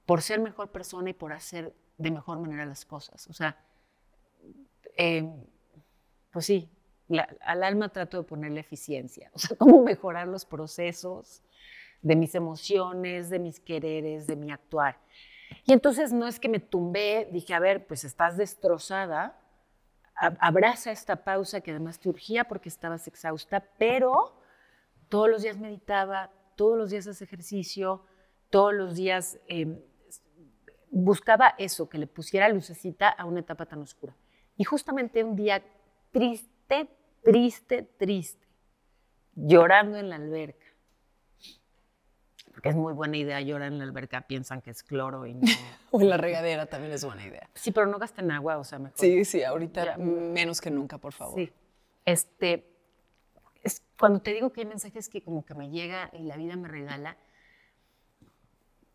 por ser mejor persona y por hacer de mejor manera las cosas. O sea, em, pues sí, al alma trato de ponerle eficiencia, o sea, cómo mejorar los procesos de mis emociones, de mis quereres, de mi actuar. Y entonces no es que me tumbé, dije, a ver, pues estás destrozada, abraza esta pausa que además te urgía porque estabas exhausta, pero todos los días meditaba, todos los días hacía ejercicio, todos los días em, buscaba eso, que le pusiera lucecita a una etapa tan oscura. Y justamente un día triste, triste, triste, llorando en la alberca, porque es muy buena idea llorar en la alberca, piensan que es cloro y no. o en la regadera también es buena idea. Sí, pero no gasten agua, o sea, mejor. Sí, sí, ahorita menos que nunca, por favor. Sí. Este, cuando te digo que hay mensajes que como que me llega y la vida me regala,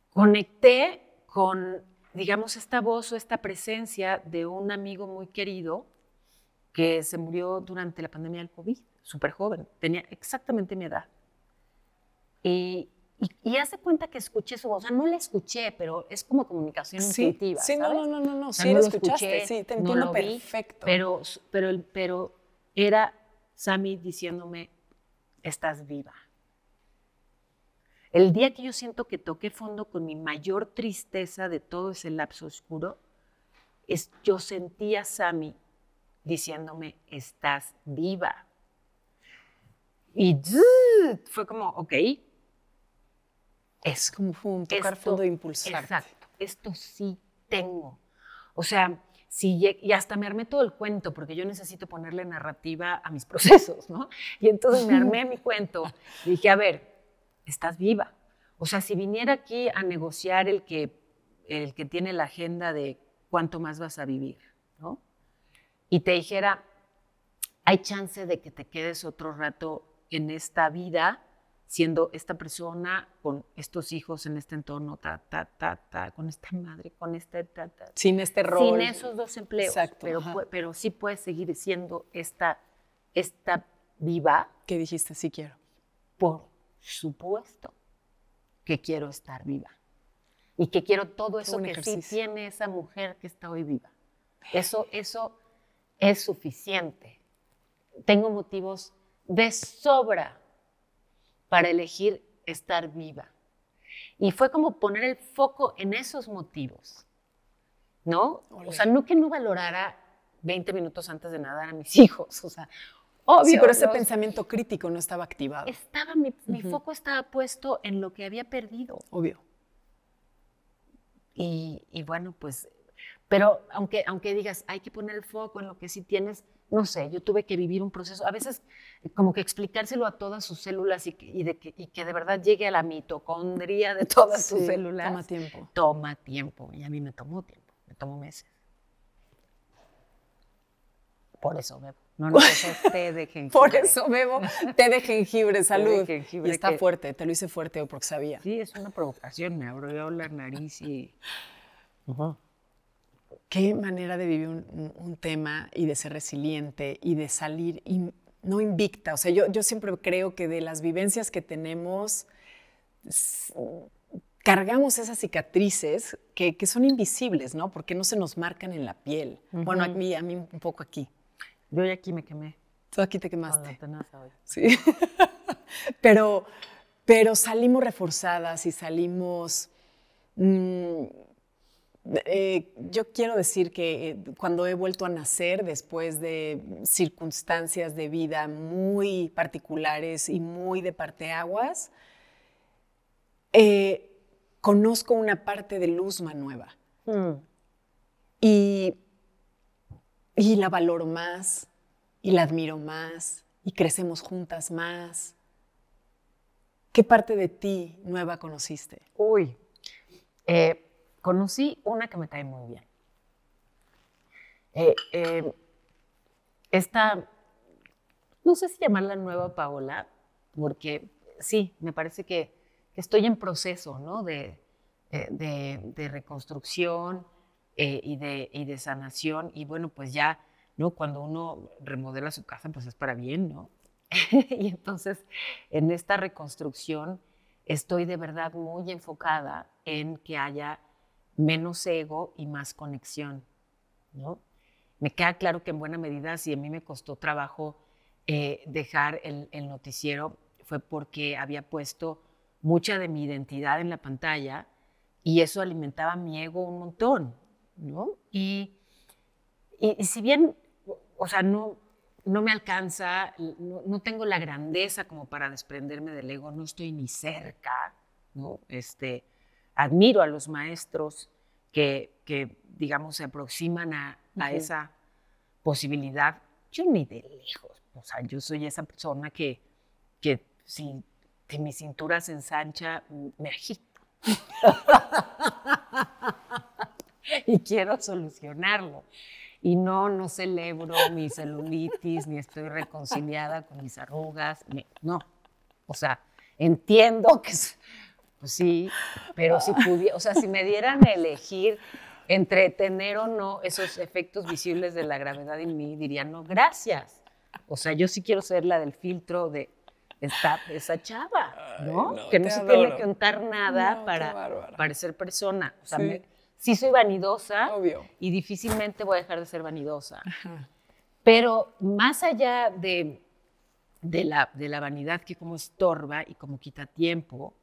conecté con, digamos, esta voz o esta presencia de un amigo muy querido que se murió durante la pandemia del COVID, súper joven, tenía exactamente mi edad. Y, hace cuenta que escuché su voz. O sea, no la escuché, pero es como comunicación intuitiva. Sí, no, no, no, no, sí, no lo escuchaste, sí, te entiendo perfecto. Vi, pero, pero era Sammy diciéndome, estás viva. El día que yo siento que toqué fondo con mi mayor tristeza de todo ese lapso oscuro, es, yo sentía a Sammy diciéndome, estás viva. Y fue como, ok. Es como un tocar fondo e impulsar. Exacto, esto sí tengo. O sea, y hasta me armé todo el cuento, porque yo necesito ponerle narrativa a mis procesos, ¿no? Y entonces me armé mi cuento. dije, a ver, estás viva. O sea, si viniera aquí a negociar el que, el que tiene la agenda de cuánto más vas a vivir, ¿no? Y te dijera, hay chance de que te quedes otro rato en esta vida siendo esta persona con estos hijos en este entorno, ta, ta, ta, con esta madre, con esta ta, Sin este rol. Sin esos dos empleos. pero, pero sí puedes seguir siendo esta, esta viva. Que dijiste, sí quiero. Por supuesto que quiero estar viva. Y que quiero todo eso que sí tiene esa mujer que está hoy viva. Eso, eso es suficiente. Tengo motivos de sobra para elegir estar viva. Y fue como poner el foco en esos motivos, ¿no? O sea, no que no valorara 20 minutos antes de nadar a mis hijos, o sea, obvio. Sí, pero ese pensamiento crítico no estaba activado. Estaba, mi, mi, foco estaba puesto en lo que había perdido. Obvio. Y, y bueno, pues, pero aunque, aunque digas, hay que poner el foco en lo que sí tienes, no sé, yo tuve que vivir un proceso, a veces eh, como que explicárselo a todas sus células y que, y de, que, de verdad llegue a la mitocondria de todas sus células. Toma tiempo. Toma tiempo, y a mí me tomó tiempo, me tomó meses. Por eso bebo. No, no, té de jengibre. Por eso bebo té de jengibre, salud. y está fuerte, te lo hice fuerte porque sabía. Sí, es una provocación, me abrió la nariz y qué manera de vivir un, tema y de ser resiliente y de salir y no invicta. O sea, yo, yo siempre creo que de las vivencias que tenemos, cargamos esas cicatrices que, que, son invisibles, ¿no? Porque no se nos marcan en la piel. Bueno, a mí, a mí un poco aquí. Yo ya aquí me quemé. Tú aquí te quemaste. Sí. pero, pero salimos reforzadas y salimos... Mm, eh, yo quiero decir que eh, cuando he vuelto a nacer después de circunstancias de vida muy particulares y muy de parteaguas, eh, conozco una parte de Luzma nueva. Mm. Y, y la valoro más, y la admiro más, y crecemos juntas más. ¿Qué parte de ti nueva conociste? Uy, eh, conocí una que me cae muy bien. Eh, eh, esta, no sé si llamarla nueva Paola, porque sí, me parece que, estoy en proceso ¿no? de, eh, reconstrucción y de, y, de, sanación. Y bueno, pues ya, ¿no? cuando uno remodela su casa, pues es para bien, ¿no? y entonces, en esta reconstrucción, estoy de verdad muy enfocada en que haya menos ego y más conexión, ¿no? Me queda claro que en buena medida si a mí me costó trabajo eh, dejar el, noticiero fue porque había puesto mucha de mi identidad en la pantalla y eso alimentaba mi ego un montón, ¿no? Y, y, si bien, o sea, no, no me alcanza, no, no, tengo la grandeza como para desprenderme del ego, no estoy ni cerca, ¿no? Este, admiro a los maestros que, digamos, se aproximan a, esa posibilidad. Yo ni de lejos, o sea, yo soy esa persona que, que si mi cintura se ensancha, me agito. y quiero solucionarlo. Y no, no celebro mi celulitis, ni estoy reconciliada con mis arrugas, no. O sea, entiendo que sí, pero si pudiera, o sea, si me dieran a elegir entre tener o no esos efectos visibles de la gravedad en mí, diría, no, gracias. O sea, yo sí quiero ser la del filtro de esta, esa chava, ¿no? que no se tiene que contar nada para ser persona. O sí. soy vanidosa y difícilmente voy a dejar de ser vanidosa. Pero más allá de, la, de la vanidad que como estorba y como quita tiempo,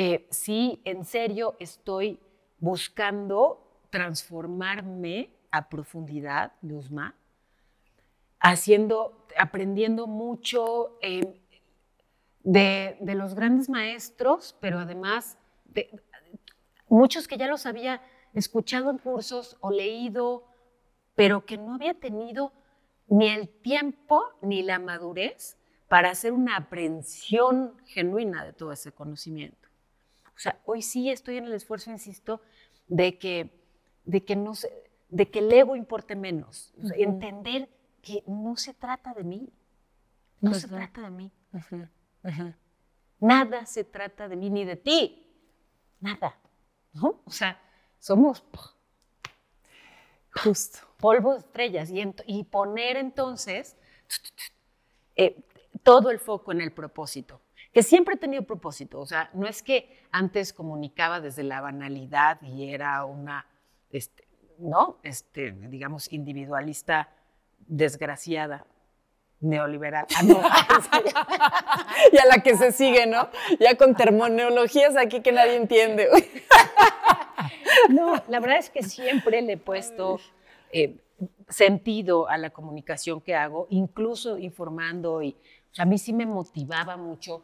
eh, sí, en serio, estoy buscando transformarme a profundidad, Luzma, haciendo, aprendiendo mucho eh, de, los grandes maestros, pero además de, muchos que ya los había escuchado en cursos o leído, pero que no había tenido ni el tiempo ni la madurez para hacer una aprehensión genuina de todo ese conocimiento. O sea, hoy sí estoy en el esfuerzo, insisto, de que, de que, no se, de que el ego importe menos. Entender que no se trata de mí. No se pues trata de mí. Nada se trata de mí ni de ti. Nada. O sea, somos justo polvo de estrellas y, poner entonces eh, todo el foco en el propósito que siempre he tenido propósito. O sea, no es que antes comunicaba desde la banalidad y era una, este, ¿no? Este, digamos, individualista desgraciada neoliberal. Ah, y a la que se sigue, ¿no? Ya con termoneologías aquí que nadie entiende. no, la verdad es que siempre le he puesto eh, sentido a la comunicación que hago, incluso informando y a mí sí me motivaba mucho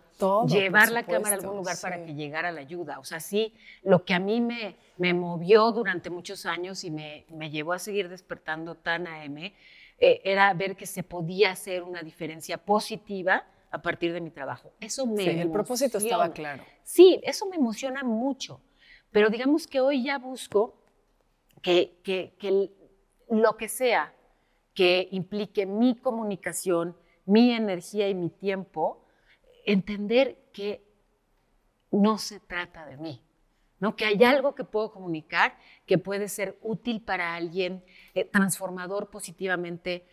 llevar la cámara a algún lugar para que llegara la ayuda. O sea, sí, lo que a mí me, me movió durante muchos años y me, llevó a seguir despertando tan a M, eh, era ver que se podía hacer una diferencia positiva a partir de mi trabajo. Eso me... Sí, el propósito estaba claro. Sí, eso me emociona mucho. Pero digamos que hoy ya busco que, que lo que sea que implique mi comunicación, mi energía y mi tiempo, entender que no se trata de mí, ¿no? que hay algo que puedo comunicar que puede ser útil para alguien, eh, transformador positivamente.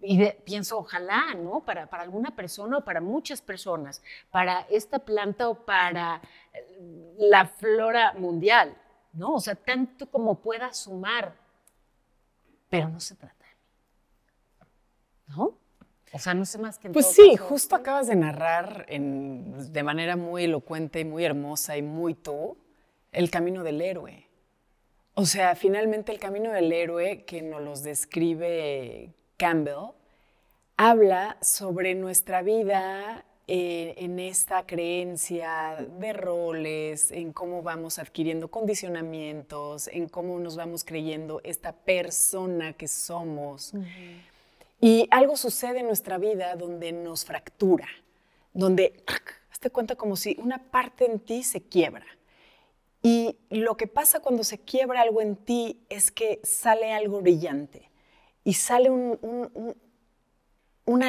Y pienso, ojalá, ¿no? Para, para alguna persona o para muchas personas, para esta planta o para eh, la flora mundial, ¿no? O sea, tanto como pueda sumar, pero no se trata de mí, ¿no? O sea, no sé más que... pues sí, justo acabas de narrar de manera muy elocuente y muy hermosa y muy tú el camino del héroe. O sea, finalmente el camino del héroe que nos los describe Campbell habla sobre nuestra vida eh, en esta creencia de roles, en cómo vamos adquiriendo condicionamientos, en cómo nos vamos creyendo esta persona que somos. Y algo sucede en nuestra vida donde nos fractura, donde hazte cuenta como si una parte en ti se quiebra. Y lo que pasa cuando se quiebra algo en ti es que sale algo brillante y sale una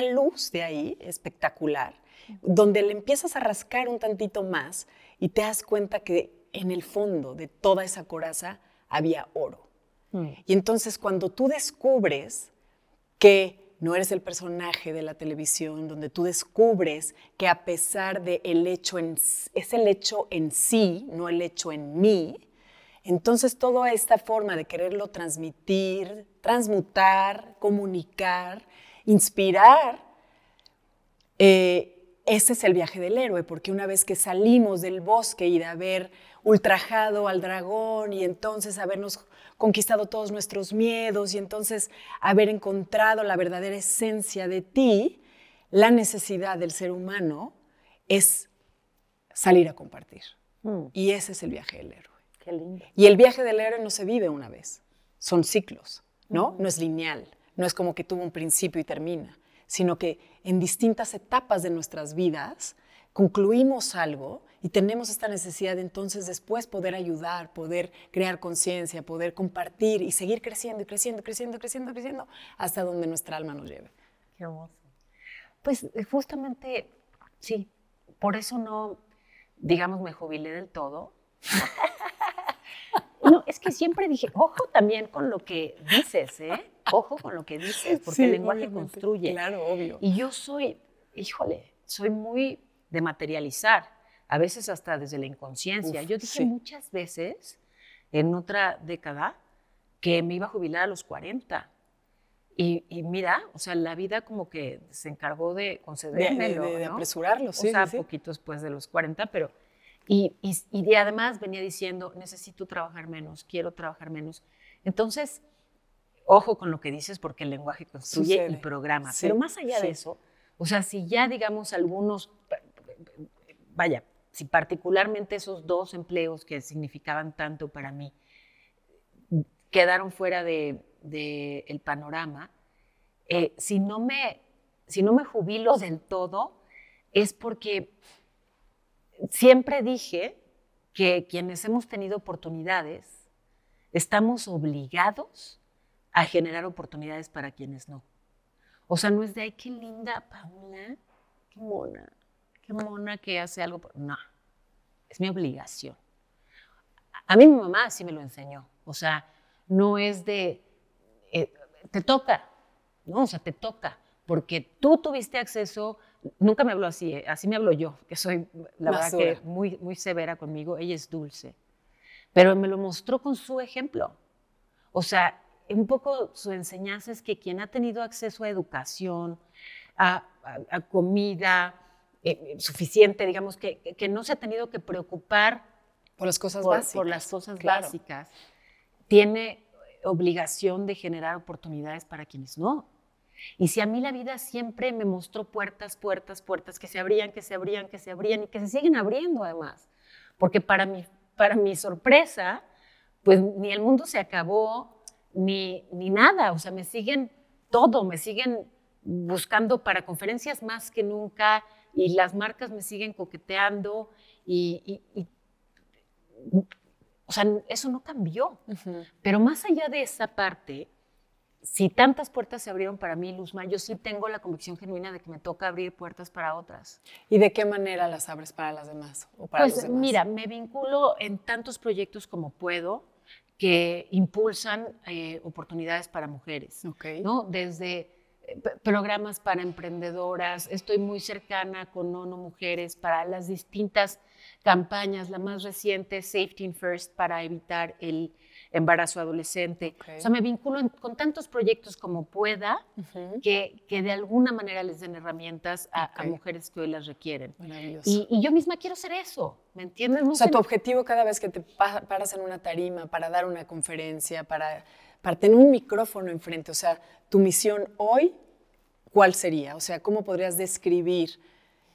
luz de ahí espectacular, donde le empiezas a rascar un tantito más y te das cuenta que en el fondo de toda esa coraza había oro. Mm. Y entonces cuando tú descubres que no eres el personaje de la televisión, donde tú descubres que a pesar de el hecho en, es el hecho en sí, no el hecho en mí, entonces toda esta forma de quererlo transmitir, transmutar, comunicar, inspirar, eh, ese es el viaje del héroe, porque una vez que salimos del bosque y de haber ultrajado al dragón y entonces habernos conquistado todos nuestros miedos y entonces haber encontrado la verdadera esencia de ti, la necesidad del ser humano es salir a compartir. Mm. Y ese es el viaje del héroe. Qué lindo. Y el viaje del héroe no se vive una vez, son ciclos, ¿no? No es lineal, no es como que tuvo un principio y termina, sino que en distintas etapas de nuestras vidas concluimos algo y tenemos esta necesidad de entonces después poder ayudar, poder crear conciencia, poder compartir y seguir creciendo y creciendo, creciendo, creciendo, creciendo, hasta donde nuestra alma nos lleve. Qué hermoso. Pues eh, justamente, sí, por eso no, digamos, me jubilé del todo. No, es que siempre dije, ojo también con lo que dices, ¿eh? Ojo con lo que dices, porque el lenguaje construye. Claro, obvio. Y yo soy, híjole, soy muy de materializar a veces hasta desde la inconsciencia. Yo dije muchas veces en otra década que me iba a jubilar a los 40. Y, mira, o sea, la vida como que se encargó de concedérmelo. De, apresurarlo, sí. O sea, poquito después pues, de los 40, pero... Y, y, y además venía diciendo, necesito trabajar menos, quiero trabajar menos. Entonces, ojo con lo que dices porque el lenguaje construye el y programa. pero más allá de eso, o sea, si ya digamos algunos, vaya, si particularmente esos dos empleos que significaban tanto para mí mm, quedaron fuera del de, panorama, eh, si, no me, si no me jubilo del todo, es porque siempre dije que quienes hemos tenido oportunidades estamos obligados a generar oportunidades para quienes no. O sea, no es de, ay, qué linda Paula, qué mona mona que hace algo. No, es mi obligación. A mí mi mamá así me lo enseñó. O sea, no es de, eh, te toca, ¿no? O sea, te toca, porque tú tuviste acceso, nunca me habló así, eh, así me habló yo, que soy, la verdad que muy, muy severa conmigo, ella es dulce, pero me lo mostró con su ejemplo. O sea, un poco su enseñanza es que quien ha tenido acceso a educación, a comida, eh, suficiente, digamos, que, que, no se ha tenido que preocupar por las cosas básicas. las cosas Tiene obligación de generar oportunidades para quienes no. Y si a mí la vida siempre me mostró puertas, puertas, puertas que se abrían, que se abrían, que se abrían y que se siguen abriendo además, porque para mi, para mi sorpresa, pues ni el mundo se acabó, ni, ni nada, o sea, me siguen todo, me siguen buscando para conferencias más que nunca, y las marcas me siguen coqueteando y, o sea, eso no cambió. Pero más allá de esa parte, si tantas puertas se abrieron para mí, Luzma, yo sí tengo la convicción genuina de que me toca abrir puertas para otras. ¿Y de qué manera las abres para las demás? O para pues mira, me vinculo en tantos proyectos como puedo que impulsan eh, oportunidades para mujeres. ¿no? Desde programas para emprendedoras, estoy muy cercana con ONU Mujeres para las distintas campañas, la más reciente, Safety First, para evitar el embarazo adolescente. O sea, me vinculo con tantos proyectos como pueda que, que, de alguna manera les den herramientas a, mujeres que hoy las requieren. Y, yo misma quiero ser eso, ¿me entiendes? o sea, tu objetivo cada vez que te paras en una tarima para dar una conferencia, para, para tener un micrófono enfrente, o sea, tu misión hoy, ¿cuál sería? O sea, ¿cómo podrías describir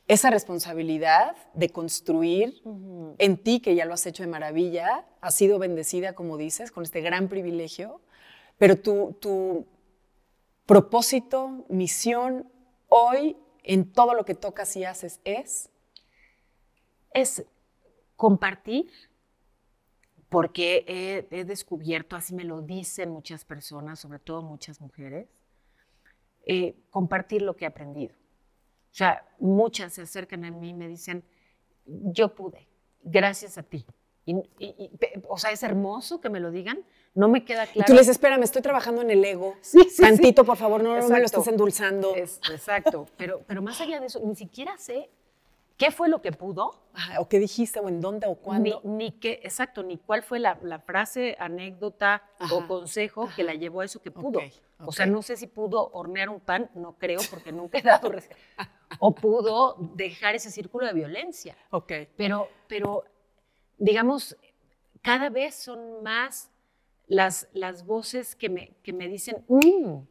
esa responsabilidad de construir en ti, que ya lo has hecho de maravilla, has sido bendecida, como dices, con este gran privilegio, pero tu, tu propósito, misión hoy en todo lo que tocas y haces es? Es compartir porque he, descubierto, así me lo dicen muchas personas, sobre todo muchas mujeres, eh, compartir lo que he aprendido. O sea, muchas se acercan a mí y me dicen, yo pude, gracias a ti. Y, o sea, es hermoso que me lo digan, no me queda claro. Y tú les espera, me estoy trabajando en el ego. Sí, Tantito, por favor, no, me lo estés endulzando. exacto, pero, pero más allá de eso, ni siquiera sé qué fue lo que pudo. o qué dijiste, o en dónde, o cuándo. Ni, ni qué, exacto, ni cuál fue la, frase, anécdota o consejo que la llevó a eso que pudo. O sea, no sé si pudo hornear un pan, no creo, porque nunca he dado O pudo dejar ese círculo de violencia. Ok. Pero, pero digamos, cada vez son más las, las voces que me, que me dicen, mm,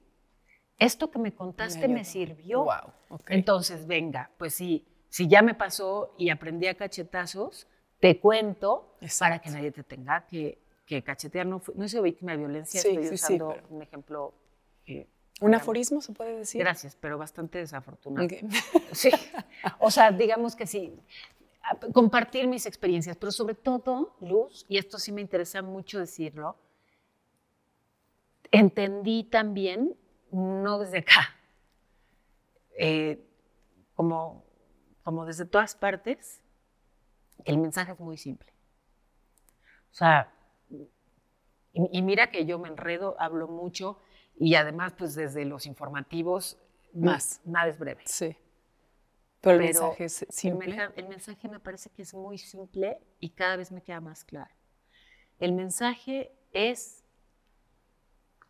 esto que me contaste me, sirvió. Wow, Entonces, venga, pues sí si ya me pasó y aprendí a cachetazos, te cuento para que nadie te tenga que, cachetear. No, no soy víctima de violencia, estoy usando un ejemplo. Eh, ¿Un aforismo se puede decir? Gracias, pero bastante desafortunado. Sí. O sea, digamos que sí. Compartir mis experiencias, pero sobre todo, Luz, y esto sí me interesa mucho decirlo, entendí también, no desde acá, eh, como como desde todas partes, el mensaje es muy simple. O sea, y, mira que yo me enredo, hablo mucho y además pues desde los informativos más, nada es breve. Sí. Pero el mensaje es simple. mensaje me parece que es muy simple y cada vez me queda más claro. El mensaje es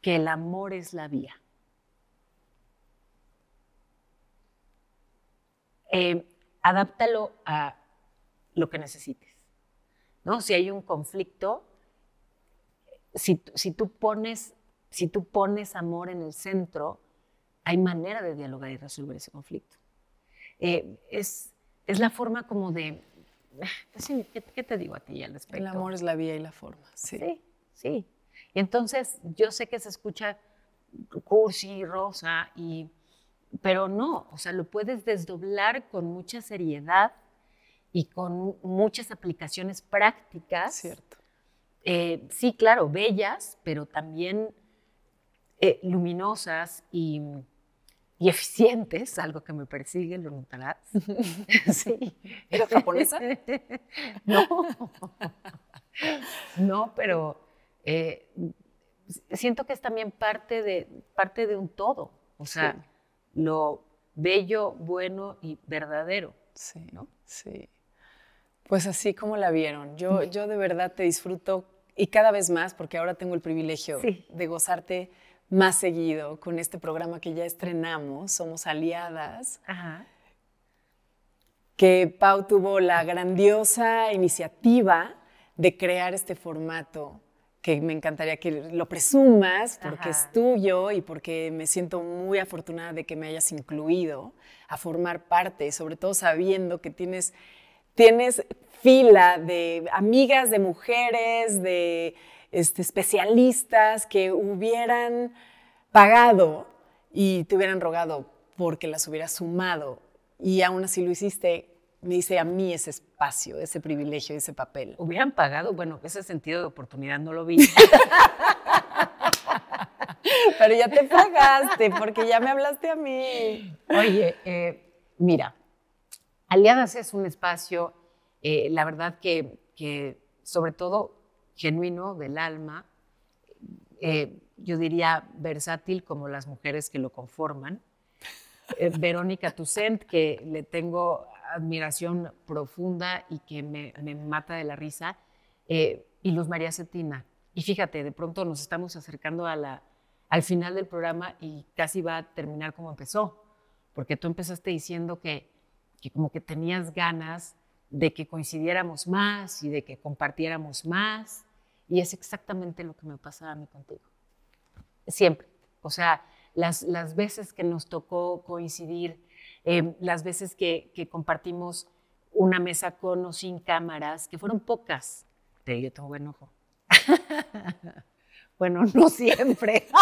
que el amor es la vía. Eh, adáptalo a lo que necesites. ¿no? Si hay un conflicto, si, tú pones, si tú pones amor en el centro, hay manera de dialogar y resolver ese conflicto. Eh, es, es la forma como de... Eh, ¿qué, te digo a ti al respecto? El amor es la vía y la forma, sí. Sí, sí. Y entonces yo sé que se escucha cursi, rosa y pero no, o sea, lo puedes desdoblar con mucha seriedad y con muchas aplicaciones prácticas. Cierto. Eh, sí, claro, bellas, pero también eh, luminosas y, eficientes, algo que me persigue, lo notarás. sí. ¿Eres japonesa? no. no, pero eh, siento que es también parte de, parte de un todo. O sea, lo bello, bueno y verdadero. Sí, ¿no? sí. Pues así como la vieron. Yo, de verdad te disfruto y cada vez más, porque ahora tengo el privilegio de gozarte más seguido con este programa que ya estrenamos, Somos Aliadas. Que Pau tuvo la grandiosa iniciativa de crear este formato que me encantaría que lo presumas porque es tuyo y porque me siento muy afortunada de que me hayas incluido a formar parte, sobre todo sabiendo que tienes, tienes fila de amigas, de mujeres, de este, especialistas que hubieran pagado y te hubieran rogado porque las hubieras sumado y aún así lo hiciste me dice a mí ese espacio, ese privilegio, ese papel. Hubieran pagado, bueno, ese sentido de oportunidad no lo vi. Pero ya te pagaste, porque ya me hablaste a mí. Oye, eh, mira, Aliadas es un espacio, eh, la verdad que, sobre todo genuino del alma, eh, yo diría versátil como las mujeres que lo conforman. Verónica Tucent, que le tengo admiración profunda y que me, mata de la risa, eh, y Luz María Cetina. Y fíjate, de pronto nos estamos acercando a al final del programa y casi va a terminar como empezó, porque tú empezaste diciendo que, como que tenías ganas de que coincidiéramos más y de que compartiéramos más, y es exactamente lo que me pasaba a mí contigo. Siempre. O sea, las, las veces que nos tocó coincidir Em, las veces que, compartimos una mesa con o sin cámaras, que fueron pocas. Te digo, tengo buen ojo. bueno, no siempre.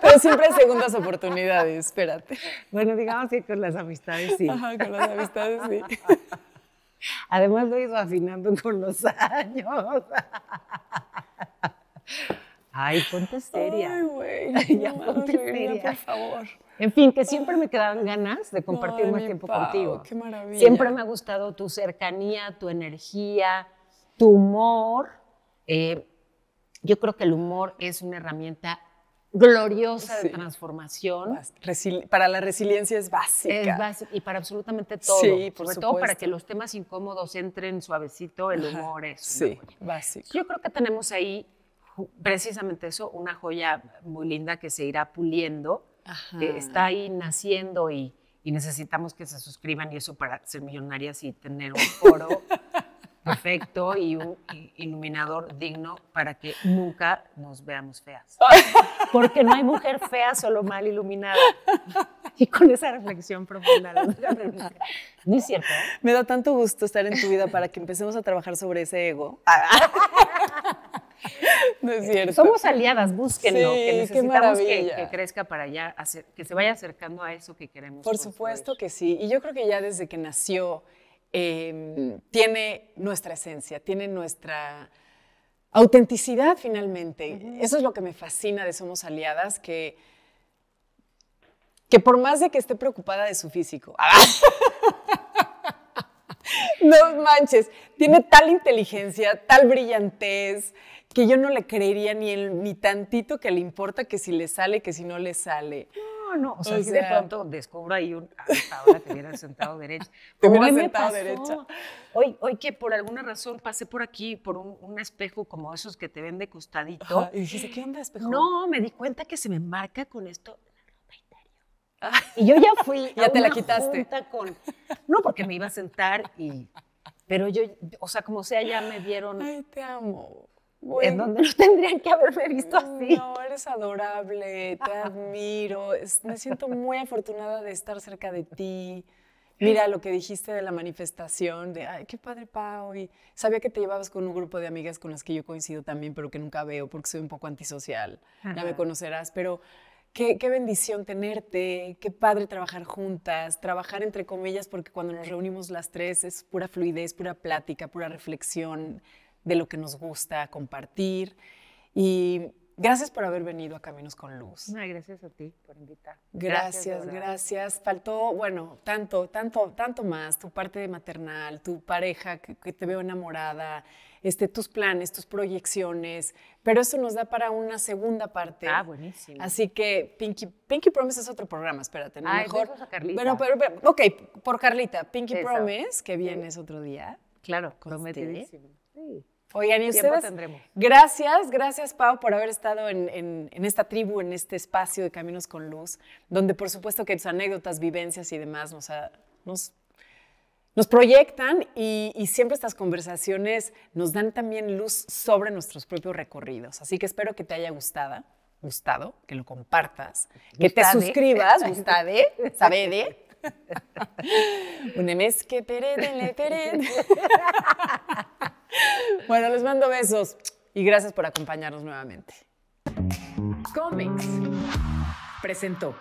Pero siempre hay segundas oportunidades, espérate. Bueno, digamos que con las amistades sí. con las amistades sí. Además lo he ido afinando con los años. Ay, ponte seria. Ay, güey. ya por favor. En fin, que siempre me quedaban ganas de compartir más tiempo contigo. Qué maravilla. Siempre me ha gustado tu cercanía, tu energía, tu humor. Eh, yo creo que el humor es una herramienta gloriosa de transformación. para la resiliencia es básica. Es básica y para absolutamente todo. Sí, por Sobre todo para que los temas incómodos entren suavecito, el humor es. Sí, básico. Yo creo que tenemos ahí precisamente eso, una joya muy linda que se irá puliendo, que eh, está ahí naciendo y, necesitamos que se suscriban y eso para ser millonarias y tener un foro perfecto y un iluminador digno para que nunca nos veamos feas. Porque no hay mujer fea, solo mal iluminada. Y con esa reflexión profunda. No es cierto. ¿eh? Me da tanto gusto estar en tu vida para que empecemos a trabajar sobre ese ego. Eh, somos aliadas, búsquenlo, que necesitamos que, crezca para ya, que se vaya acercando a eso que queremos. Por supuesto que sí, y yo creo que ya desde que nació em, tiene nuestra esencia, tiene nuestra autenticidad finalmente. Eso es lo que me fascina de Somos Aliadas, que, que por más de que esté preocupada de su físico, ¡ah! No manches, tiene tal inteligencia, tal brillantez, que yo no le creería ni, ni tantito que le importa que si le sale, que si no le sale. No, no, o sea, si de pronto descubro ahí un, hasta ahora te hubieras sentado derecha. Te hubieras sentado derecha. Hoy, que por alguna razón pasé por aquí, por un, espejo como esos que te ven de costadito. y dijiste, ¿qué onda espejo? No, me di cuenta que se me marca con esto y yo ya fui. ya a te la quitaste. con, no, porque me iba a sentar y. Pero yo, o sea, como sea, ya me dieron... Ay, te amo. en donde no tendrían que haberme visto mm, así. No, eres adorable, te admiro. Me siento muy afortunada de estar cerca de ti. Mira lo que dijiste de la manifestación, de, ay, qué padre, Pau. Y sabía que te llevabas con un grupo de amigas con las que yo coincido también, pero que nunca veo porque soy un poco antisocial. Ya me conocerás, pero Qué, bendición tenerte, qué padre trabajar juntas, trabajar entre comillas, porque cuando nos reunimos las tres es pura fluidez, pura plática, pura reflexión de lo que nos gusta compartir. Y gracias por haber venido a Caminos con Luz. gracias a ti por invitar. Gracias, gracias, Faltó, bueno, tanto, tanto, tanto más, tu parte de maternal, tu pareja que te veo enamorada. Este, tus planes, tus proyecciones, pero eso nos da para una segunda parte. Ah, buenísimo. Así que Pinky, Promise es otro programa, espérate, ¿no? mejor. Carlita. Bueno, pero, ok, por Carlita, Pinky Promise, que viene otro día. Claro, este, prometidísimo. Sí. Oigan, y ustedes, tendremos. gracias, gracias Pau por haber estado en, esta tribu, en este espacio de Caminos con Luz, donde por supuesto que tus anécdotas, vivencias y demás nos, ha, nos nos proyectan y, siempre estas conversaciones nos dan también luz sobre nuestros propios recorridos. Así que espero que te haya gustado, gustado que lo compartas, que te suscribas, gustade, sabede. mes que Bueno, les mando besos y gracias por acompañarnos nuevamente. Comics presentó.